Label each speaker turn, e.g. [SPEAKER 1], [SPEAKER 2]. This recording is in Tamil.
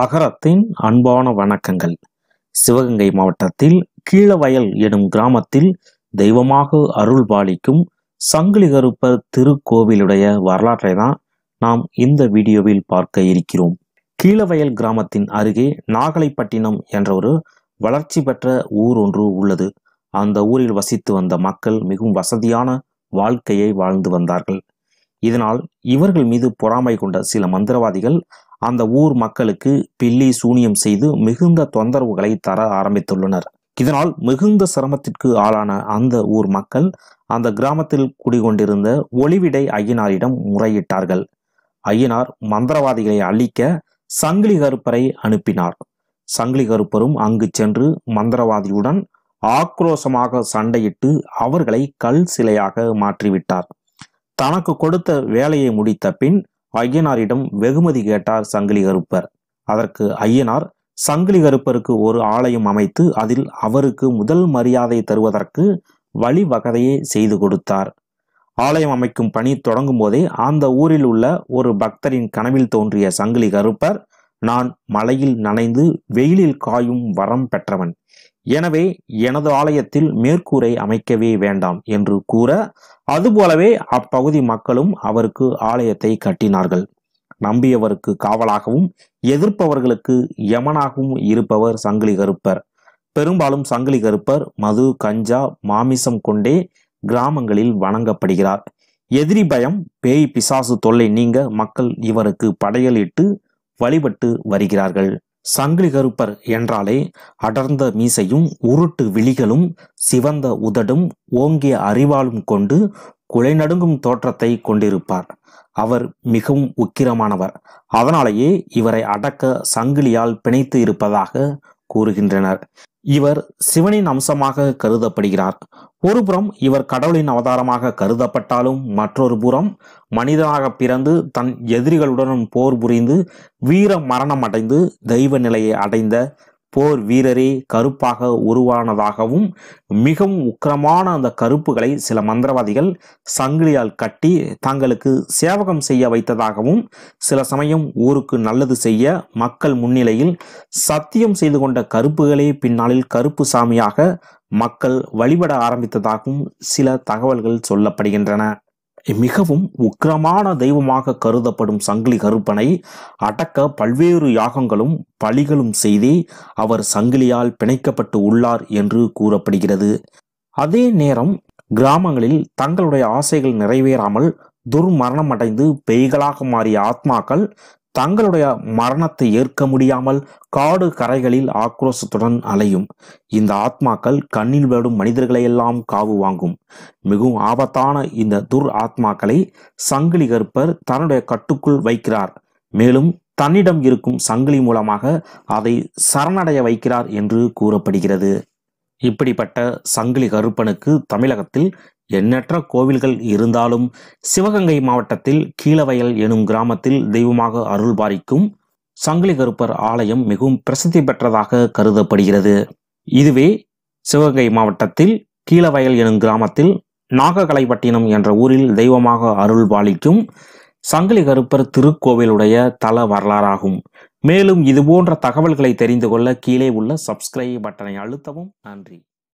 [SPEAKER 1] அகரத்தின் அன்பான வணக்கங்கள் சிவகங்கை மாவட்டத்தில் கீழவயல் எனும் கிராமத்தில் தெய்வமாக அருள் பாலிக்கும் சங்கிலி திருக்கோவிலுடைய வரலாற்றை தான் நாம் இந்த வீடியோவில் பார்க்க இருக்கிறோம் கீழவயல் கிராமத்தின் அருகே நாகலைப்பட்டினம் என்ற ஒரு வளர்ச்சி பெற்ற ஊர் ஒன்று உள்ளது அந்த ஊரில் வசித்து வந்த மக்கள் மிகவும் வசதியான வாழ்க்கையை வாழ்ந்து வந்தார்கள் இதனால் இவர்கள் மீது பொறாமை கொண்ட சில மந்திரவாதிகள் அந்த ஊர் மக்களுக்கு பில்லி சூனியம் செய்து மிகுந்த தொந்தரவுகளை தர ஆரம்பித்துள்ளனர் இதனால் மிகுந்த சிரமத்திற்கு ஆளான அந்த ஊர் மக்கள் அந்த கிராமத்தில் குடிகொண்டிருந்த ஒளிவிடை ஐயனாரிடம் முறையிட்டார்கள் ஐயனார் மந்திரவாதிகளை அழிக்க சங்கிலி கருப்பரை அனுப்பினார் சங்கிலி கருப்பரும் அங்கு சென்று மந்திரவாதியுடன் ஆக்ரோஷமாக சண்டையிட்டு அவர்களை கல் சிலையாக மாற்றிவிட்டார் தனக்கு கொடுத்த வேலையை முடித்த பின் ஐயனாரிடம் வெகுமதி கேட்டார் சங்கிலி கருப்பர் அதற்கு ஐயனார் சங்கிலி கருப்பருக்கு ஒரு ஆலயம் அமைத்து அதில் அவருக்கு முதல் மரியாதை தருவதற்கு வழிவகதையை செய்து கொடுத்தார் ஆலயம் அமைக்கும் பணி தொடங்கும் போதே அந்த ஊரில் உள்ள ஒரு பக்தரின் கனவில் தோன்றிய சங்கிலி கருப்பர் நான் மலையில் நனைந்து வெயிலில் காயும் வரம் பெற்றவன் எனவே எனது ஆலயத்தில் மேற்கூரை அமைக்கவே வேண்டாம் என்று கூற அதுபோலவே அப்பகுதி மக்களும் அவருக்கு ஆலயத்தை கட்டினார்கள் நம்பியவருக்கு காவலாகவும் எதிர்ப்பவர்களுக்கு யமனாகவும் இருப்பவர் சங்கிலி கருப்பர் பெரும்பாலும் சங்கிலி கருப்பர் மது கஞ்சா மாமிசம் கொண்டே கிராமங்களில் வணங்கப்படுகிறார் எதிரி பயம் பேய் பிசாசு தொல்லை நீங்க மக்கள் இவருக்கு படையலிட்டு வழிபட்டு வருகிறார்கள் சங்கிலி கருப்பர் என்றாலே அடர்ந்த மீசையும் உருட்டு விழிகளும் சிவந்த உதடும் ஓங்கிய அறிவாலும் கொண்டு குலைநடுங்கும் தோற்றத்தை கொண்டிருப்பார் அவர் மிகவும் உக்கிரமானவர் அதனாலேயே இவரை அடக்க சங்கிலியால் பிணைத்து இருப்பதாக கூறுகின்றனர் இவர் சிவனின் அம்சமாக கருதப்படுகிறார் ஒருபுறம் இவர் கடவுளின் அவதாரமாக கருதப்பட்டாலும் மற்றொரு புறம் மனிதனாக பிறந்து தன் எதிரிகளுடன் போர் புரிந்து வீர மரணம் அடைந்து தெய்வ நிலையை அடைந்த போர் வீரரே கருப்பாக உருவானதாகவும் மிகவும் உக்கிரமான அந்த கருப்புகளை சில மந்திரவாதிகள் சங்கிலியால் கட்டி தங்களுக்கு சேவகம் செய்ய வைத்ததாகவும் சில சமயம் ஊருக்கு நல்லது செய்ய மக்கள் முன்னிலையில் சத்தியம் செய்து கொண்ட கருப்புகளே பின்னாளில் கருப்பு சாமியாக மக்கள் வழிபட ஆரம்பித்ததாகவும் சில தகவல்கள் சொல்லப்படுகின்றன மிகவும் உக்கிரமான தெய்வமாக கருதப்படும் சங்கிலி கருப்பனை அடக்க பல்வேறு யாகங்களும் பலிகளும் செய்தே அவர் சங்கிலியால் பிணைக்கப்பட்டு உள்ளார் என்று கூறப்படுகிறது அதே நேரம் கிராமங்களில் தங்களுடைய ஆசைகள் நிறைவேறாமல் துர்மரணம் அடைந்து பேய்களாக மாறிய ஆத்மாக்கள் தங்களுடைய மரணத்தை ஏற்க முடியாமல் காடு கரைகளில் ஆக்ரோஷத்துடன் அலையும் இந்த ஆத்மாக்கள் கண்ணில் வேடும் மனிதர்களையெல்லாம் காவு வாங்கும் மிகவும் ஆபத்தான இந்த துர் ஆத்மாக்களை சங்கிலி கற்பர் தன்னுடைய கட்டுக்குள் வைக்கிறார் மேலும் தன்னிடம் இருக்கும் சங்கிலி மூலமாக அதை சரணடைய வைக்கிறார் என்று கூறப்படுகிறது இப்படிப்பட்ட சங்கிலி கருப்பனுக்கு தமிழகத்தில் எண்ணற்ற கோவில்கள் இருந்தாலும் சிவகங்கை மாவட்டத்தில் கீழவயல் எனும் கிராமத்தில் தெய்வமாக அருள் பாரிக்கும் சங்கிலி கருப்பர் ஆலயம் மிகவும் பிரசித்தி பெற்றதாக கருதப்படுகிறது இதுவே சிவகங்கை மாவட்டத்தில் கீழவயல் எனும் கிராமத்தில் நாககலைப்பட்டினம் என்ற ஊரில் தெய்வமாக அருள் பாலிக்கும் சங்கிலி கருப்பர் திருக்கோவிலுடைய தல வரலாறாகும் மேலும் இதுபோன்ற தகவல்களை தெரிந்து கொள்ள கீழே உள்ள சப்ஸ்கிரைப் பட்டனை அழுத்தவும் நன்றி